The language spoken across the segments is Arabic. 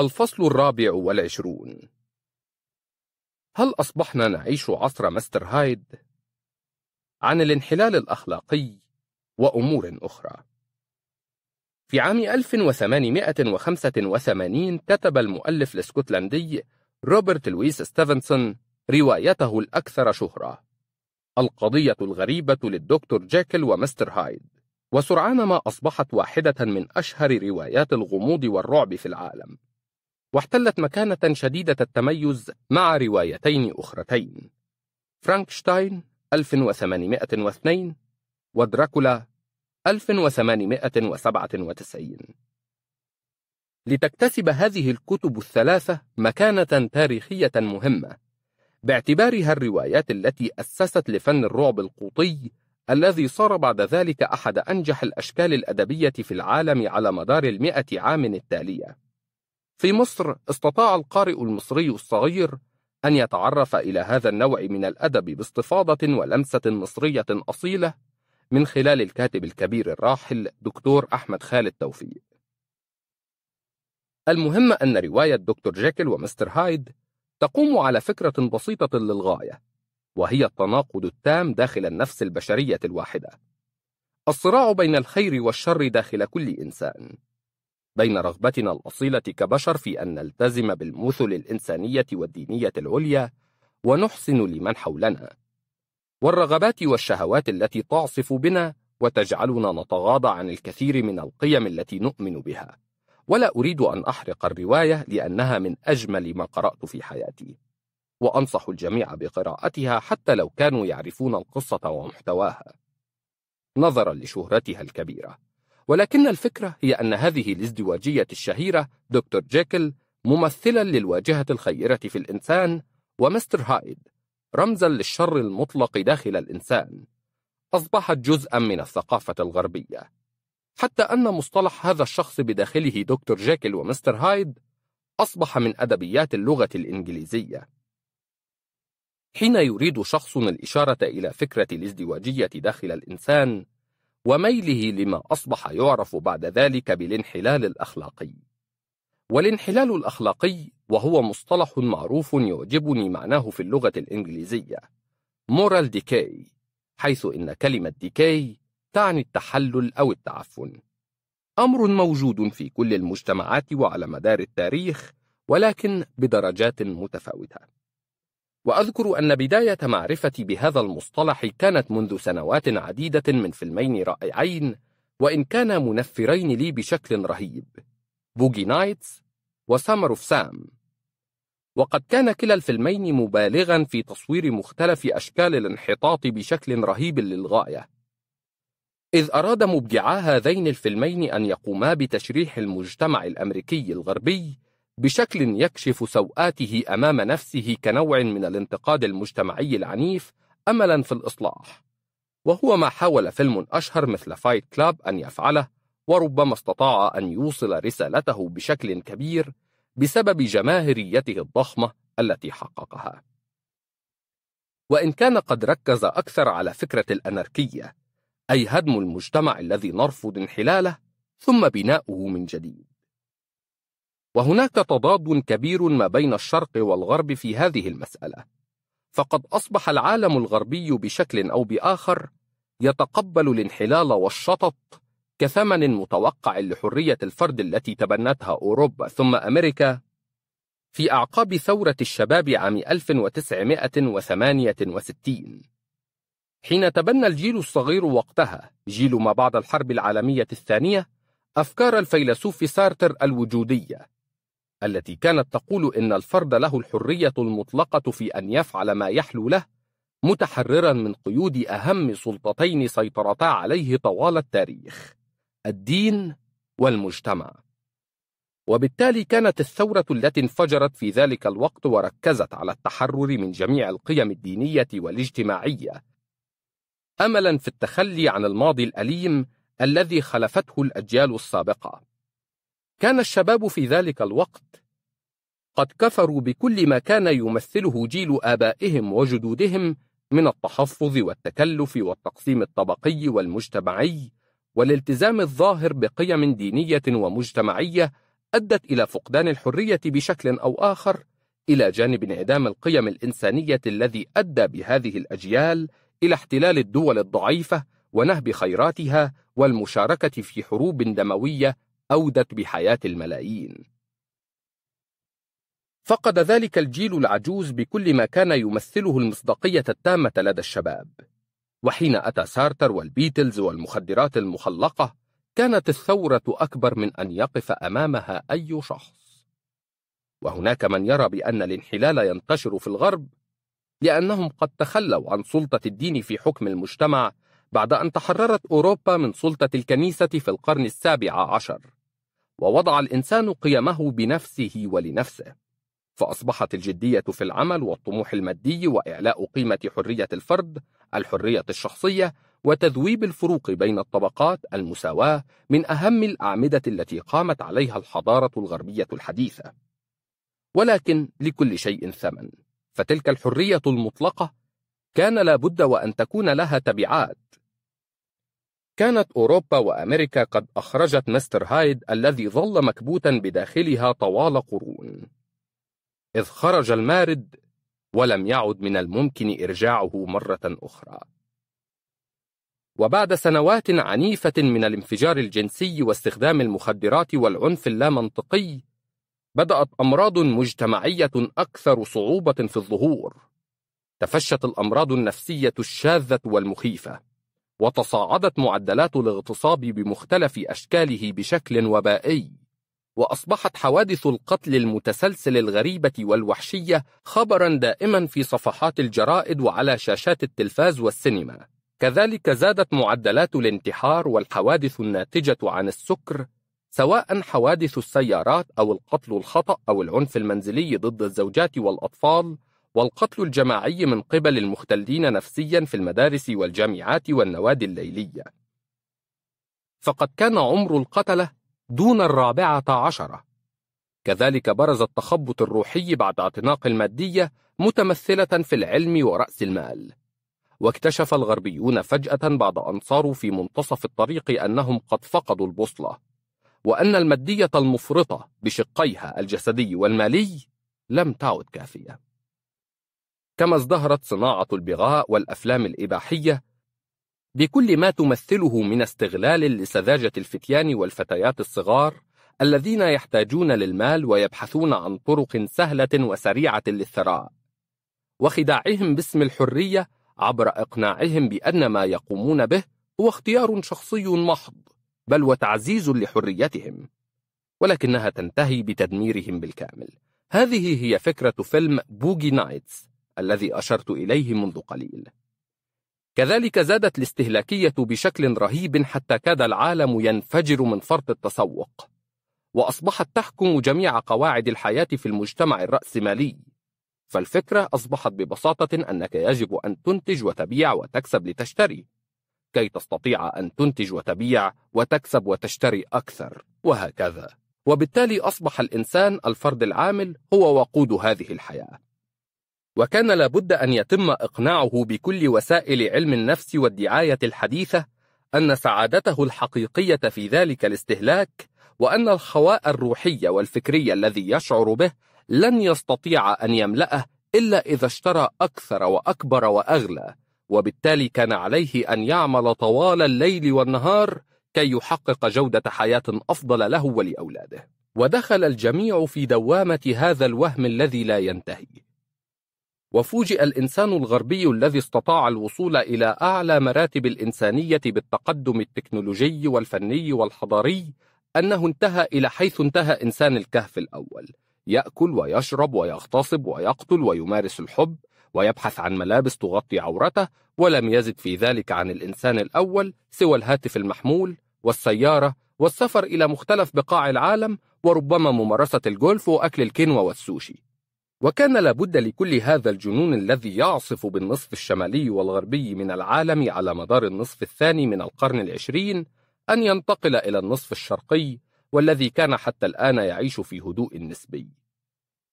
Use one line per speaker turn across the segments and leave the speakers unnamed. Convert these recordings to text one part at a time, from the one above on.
الفصل الرابع والعشرون هل أصبحنا نعيش عصر مستر هايد؟ عن الانحلال الأخلاقي وأمور أخرى في عام 1885 كتب المؤلف الاسكتلندي روبرت لويس ستيفنسون روايته الأكثر شهرة القضية الغريبة للدكتور جاكل ومستر هايد وسرعان ما أصبحت واحدة من أشهر روايات الغموض والرعب في العالم واحتلت مكانة شديدة التميز مع روايتين أخرتين فرانكشتاين 1802 ودراكولا 1897 لتكتسب هذه الكتب الثلاثة مكانة تاريخية مهمة باعتبارها الروايات التي أسست لفن الرعب القوطي الذي صار بعد ذلك أحد أنجح الأشكال الأدبية في العالم على مدار المئة عام التالية في مصر استطاع القارئ المصري الصغير أن يتعرف إلى هذا النوع من الأدب باستفاضة ولمسة مصرية أصيلة من خلال الكاتب الكبير الراحل دكتور أحمد خالد توفيق المهم أن رواية دكتور جاكل ومستر هايد تقوم على فكرة بسيطة للغاية وهي التناقض التام داخل النفس البشرية الواحدة الصراع بين الخير والشر داخل كل إنسان بين رغبتنا الأصيلة كبشر في أن نلتزم بالمثل الإنسانية والدينية العليا ونحسن لمن حولنا والرغبات والشهوات التي تعصف بنا وتجعلنا نتغاضى عن الكثير من القيم التي نؤمن بها ولا أريد أن أحرق الرواية لأنها من أجمل ما قرأت في حياتي وأنصح الجميع بقراءتها حتى لو كانوا يعرفون القصة ومحتواها نظرا لشهرتها الكبيرة ولكن الفكرة هي أن هذه الازدواجية الشهيرة دكتور جيكل ممثلا للواجهة الخيرة في الإنسان ومستر هايد رمزا للشر المطلق داخل الإنسان أصبحت جزءا من الثقافة الغربية حتى أن مصطلح هذا الشخص بداخله دكتور جيكل ومستر هايد أصبح من أدبيات اللغة الإنجليزية حين يريد شخص الإشارة إلى فكرة الازدواجية داخل الإنسان وميله لما أصبح يعرف بعد ذلك بالانحلال الأخلاقي والانحلال الأخلاقي وهو مصطلح معروف يعجبني معناه في اللغة الإنجليزية moral decay حيث إن كلمة decay تعني التحلل أو التعفن أمر موجود في كل المجتمعات وعلى مدار التاريخ ولكن بدرجات متفاوتة وأذكر أن بداية معرفتي بهذا المصطلح كانت منذ سنوات عديدة من فيلمين رائعين وإن كانا منفرين لي بشكل رهيب بوجي نايتس وسامر اوف سام وقد كان كلا الفيلمين مبالغا في تصوير مختلف أشكال الانحطاط بشكل رهيب للغاية إذ أراد مبدعا هذين الفيلمين أن يقوما بتشريح المجتمع الأمريكي الغربي بشكل يكشف سوءاته أمام نفسه كنوع من الانتقاد المجتمعي العنيف أملا في الإصلاح وهو ما حاول فيلم أشهر مثل فايت كلاب أن يفعله وربما استطاع أن يوصل رسالته بشكل كبير بسبب جماهيريته الضخمة التي حققها وإن كان قد ركز أكثر على فكرة الأناركية أي هدم المجتمع الذي نرفض انحلاله ثم بناؤه من جديد وهناك تضاد كبير ما بين الشرق والغرب في هذه المسألة فقد أصبح العالم الغربي بشكل أو بآخر يتقبل الانحلال والشطط كثمن متوقع لحرية الفرد التي تبنتها أوروبا ثم أمريكا في أعقاب ثورة الشباب عام 1968 حين تبنى الجيل الصغير وقتها جيل ما بعد الحرب العالمية الثانية أفكار الفيلسوف سارتر الوجودية التي كانت تقول إن الفرد له الحرية المطلقة في أن يفعل ما يحلو له متحررا من قيود أهم سلطتين سيطرتا عليه طوال التاريخ الدين والمجتمع وبالتالي كانت الثورة التي انفجرت في ذلك الوقت وركزت على التحرر من جميع القيم الدينية والاجتماعية أملا في التخلي عن الماضي الأليم الذي خلفته الأجيال السابقة كان الشباب في ذلك الوقت قد كفروا بكل ما كان يمثله جيل آبائهم وجدودهم من التحفظ والتكلف والتقسيم الطبقي والمجتمعي والالتزام الظاهر بقيم دينية ومجتمعية أدت إلى فقدان الحرية بشكل أو آخر إلى جانب انعدام القيم الإنسانية الذي أدى بهذه الأجيال إلى احتلال الدول الضعيفة ونهب خيراتها والمشاركة في حروب دموية أودت بحياة الملايين فقد ذلك الجيل العجوز بكل ما كان يمثله المصداقية التامة لدى الشباب وحين أتى سارتر والبيتلز والمخدرات المخلقة كانت الثورة أكبر من أن يقف أمامها أي شخص وهناك من يرى بأن الانحلال ينتشر في الغرب لأنهم قد تخلوا عن سلطة الدين في حكم المجتمع بعد أن تحررت أوروبا من سلطة الكنيسة في القرن السابع عشر ووضع الإنسان قيمه بنفسه ولنفسه فأصبحت الجدية في العمل والطموح المادي وإعلاء قيمة حرية الفرد الحرية الشخصية وتذويب الفروق بين الطبقات المساواة من أهم الأعمدة التي قامت عليها الحضارة الغربية الحديثة ولكن لكل شيء ثمن فتلك الحرية المطلقة كان لابد وأن تكون لها تبعات كانت أوروبا وأمريكا قد أخرجت مستر هايد الذي ظل مكبوتا بداخلها طوال قرون إذ خرج المارد ولم يعد من الممكن إرجاعه مرة أخرى وبعد سنوات عنيفة من الانفجار الجنسي واستخدام المخدرات والعنف اللامنطقي بدأت أمراض مجتمعية أكثر صعوبة في الظهور تفشت الأمراض النفسية الشاذة والمخيفة وتصاعدت معدلات الاغتصاب بمختلف أشكاله بشكل وبائي وأصبحت حوادث القتل المتسلسل الغريبة والوحشية خبرا دائما في صفحات الجرائد وعلى شاشات التلفاز والسينما كذلك زادت معدلات الانتحار والحوادث الناتجة عن السكر سواء حوادث السيارات أو القتل الخطأ أو العنف المنزلي ضد الزوجات والأطفال والقتل الجماعي من قبل المختلين نفسيا في المدارس والجامعات والنوادي الليلية فقد كان عمر القتلة دون الرابعة عشرة كذلك برز التخبط الروحي بعد اعتناق المادية متمثلة في العلم ورأس المال واكتشف الغربيون فجأة بعد أن صاروا في منتصف الطريق أنهم قد فقدوا البوصلة وأن المادية المفرطة بشقيها الجسدي والمالي لم تعد كافية كما ازدهرت صناعة البغاء والأفلام الإباحية بكل ما تمثله من استغلال لسذاجة الفتيان والفتيات الصغار الذين يحتاجون للمال ويبحثون عن طرق سهلة وسريعة للثراء وخداعهم باسم الحرية عبر إقناعهم بأن ما يقومون به هو اختيار شخصي محض بل وتعزيز لحريتهم ولكنها تنتهي بتدميرهم بالكامل هذه هي فكرة فيلم بوغي نايتس الذي أشرت إليه منذ قليل كذلك زادت الاستهلاكية بشكل رهيب حتى كاد العالم ينفجر من فرط التسوق وأصبحت تحكم جميع قواعد الحياة في المجتمع الرأسمالي فالفكرة أصبحت ببساطة أنك يجب أن تنتج وتبيع وتكسب لتشتري كي تستطيع أن تنتج وتبيع وتكسب وتشتري أكثر وهكذا وبالتالي أصبح الإنسان الفرد العامل هو وقود هذه الحياة وكان لابد أن يتم إقناعه بكل وسائل علم النفس والدعاية الحديثة أن سعادته الحقيقية في ذلك الاستهلاك وأن الخواء الروحي والفكري الذي يشعر به لن يستطيع أن يملأه إلا إذا اشترى أكثر وأكبر وأغلى وبالتالي كان عليه أن يعمل طوال الليل والنهار كي يحقق جودة حياة أفضل له ولأولاده ودخل الجميع في دوامة هذا الوهم الذي لا ينتهي وفوجئ الإنسان الغربي الذي استطاع الوصول إلى أعلى مراتب الإنسانية بالتقدم التكنولوجي والفني والحضاري أنه انتهى إلى حيث انتهى إنسان الكهف الأول يأكل ويشرب ويغتصب ويقتل ويمارس الحب ويبحث عن ملابس تغطي عورته ولم يزد في ذلك عن الإنسان الأول سوى الهاتف المحمول والسيارة والسفر إلى مختلف بقاع العالم وربما ممارسة الجولف وأكل الكينوا والسوشي وكان لابد لكل هذا الجنون الذي يعصف بالنصف الشمالي والغربي من العالم على مدار النصف الثاني من القرن العشرين أن ينتقل إلى النصف الشرقي والذي كان حتى الآن يعيش في هدوء نسبي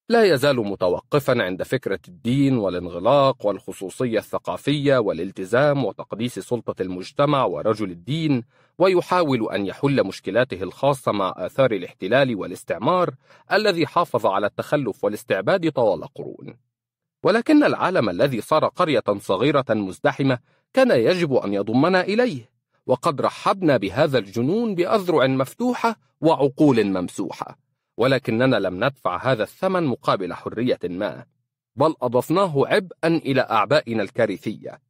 لا يزال متوقفا عند فكرة الدين والانغلاق والخصوصية الثقافية والالتزام وتقديس سلطة المجتمع ورجل الدين ويحاول أن يحل مشكلاته الخاصة مع آثار الاحتلال والاستعمار الذي حافظ على التخلف والاستعباد طوال قرون ولكن العالم الذي صار قرية صغيرة مزدحمة كان يجب أن يضمنا إليه وقد رحبنا بهذا الجنون بأذرع مفتوحة وعقول ممسوحة ولكننا لم ندفع هذا الثمن مقابل حرية ما بل أضفناه عبئا إلى أعبائنا الكارثية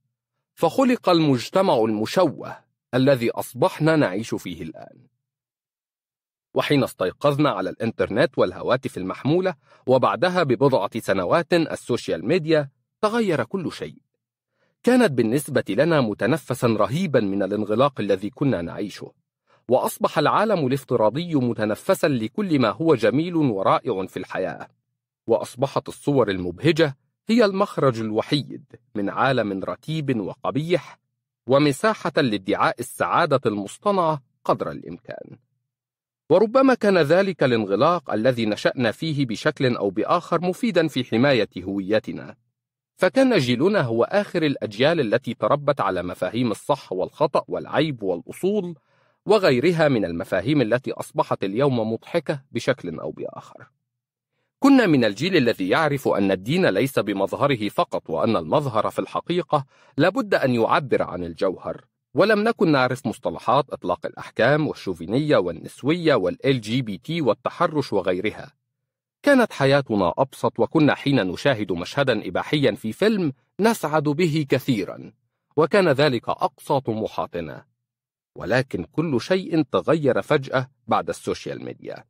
فخلق المجتمع المشوه الذي أصبحنا نعيش فيه الآن وحين استيقظنا على الإنترنت والهواتف المحمولة وبعدها ببضعة سنوات السوشيال ميديا تغير كل شيء كانت بالنسبة لنا متنفسا رهيبا من الانغلاق الذي كنا نعيشه وأصبح العالم الافتراضي متنفسا لكل ما هو جميل ورائع في الحياة وأصبحت الصور المبهجة هي المخرج الوحيد من عالم رتيب وقبيح ومساحة لادعاء السعادة المصطنعة قدر الإمكان وربما كان ذلك الانغلاق الذي نشأنا فيه بشكل أو بآخر مفيدا في حماية هويتنا فكان جيلنا هو آخر الأجيال التي تربت على مفاهيم الصح والخطأ والعيب والأصول وغيرها من المفاهيم التي أصبحت اليوم مضحكة بشكل أو بآخر. كنا من الجيل الذي يعرف أن الدين ليس بمظهره فقط وأن المظهر في الحقيقة لابد أن يعبر عن الجوهر ولم نكن نعرف مصطلحات إطلاق الأحكام والشوفينية والنسوية والال جي بي تي والتحرش وغيرها كانت حياتنا أبسط وكنا حين نشاهد مشهدا إباحيا في فيلم نسعد به كثيرا وكان ذلك أقصى طموحاتنا ولكن كل شيء تغير فجأة بعد السوشيال ميديا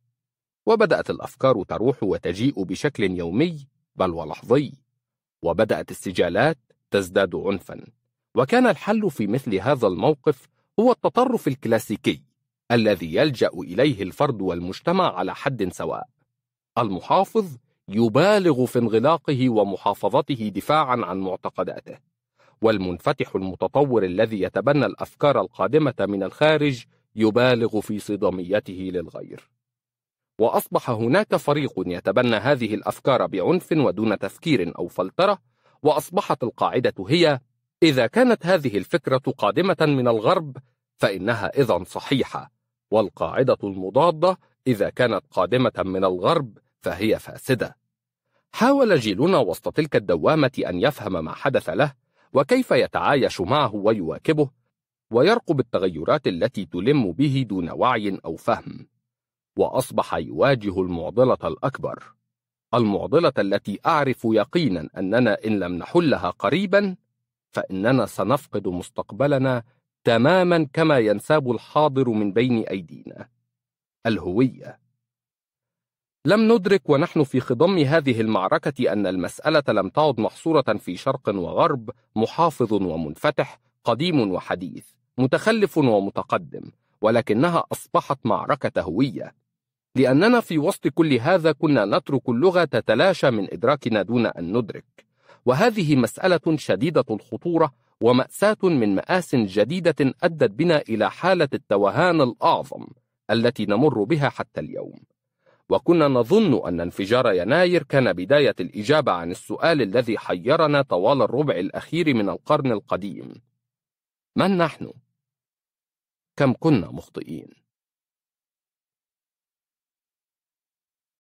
وبدأت الأفكار تروح وتجيء بشكل يومي بل ولحظي وبدأت السجالات تزداد عنفا وكان الحل في مثل هذا الموقف هو التطرف الكلاسيكي الذي يلجأ إليه الفرد والمجتمع على حد سواء المحافظ يبالغ في انغلاقه ومحافظته دفاعا عن معتقداته والمنفتح المتطور الذي يتبنى الافكار القادمه من الخارج يبالغ في صداميته للغير واصبح هناك فريق يتبنى هذه الافكار بعنف ودون تفكير او فلتره واصبحت القاعده هي اذا كانت هذه الفكره قادمه من الغرب فانها اذا صحيحه والقاعده المضاده اذا كانت قادمه من الغرب فهي فاسده حاول جيلنا وسط تلك الدوامه ان يفهم ما حدث له وكيف يتعايش معه ويواكبه ويرقب التغيرات التي تلم به دون وعي أو فهم وأصبح يواجه المعضلة الأكبر المعضلة التي أعرف يقينا أننا إن لم نحلها قريبا فإننا سنفقد مستقبلنا تماما كما ينساب الحاضر من بين أيدينا الهوية لم ندرك ونحن في خضم هذه المعركة أن المسألة لم تعد محصورة في شرق وغرب، محافظ ومنفتح، قديم وحديث، متخلف ومتقدم، ولكنها أصبحت معركة هوية. لأننا في وسط كل هذا كنا نترك اللغة تتلاشى من إدراكنا دون أن ندرك، وهذه مسألة شديدة الخطورة ومأساة من مآس جديدة أدت بنا إلى حالة التوهان الأعظم التي نمر بها حتى اليوم. وكنا نظن أن انفجار يناير كان بداية الإجابة عن السؤال الذي حيرنا طوال الربع الأخير من القرن القديم من نحن؟ كم كنا مخطئين؟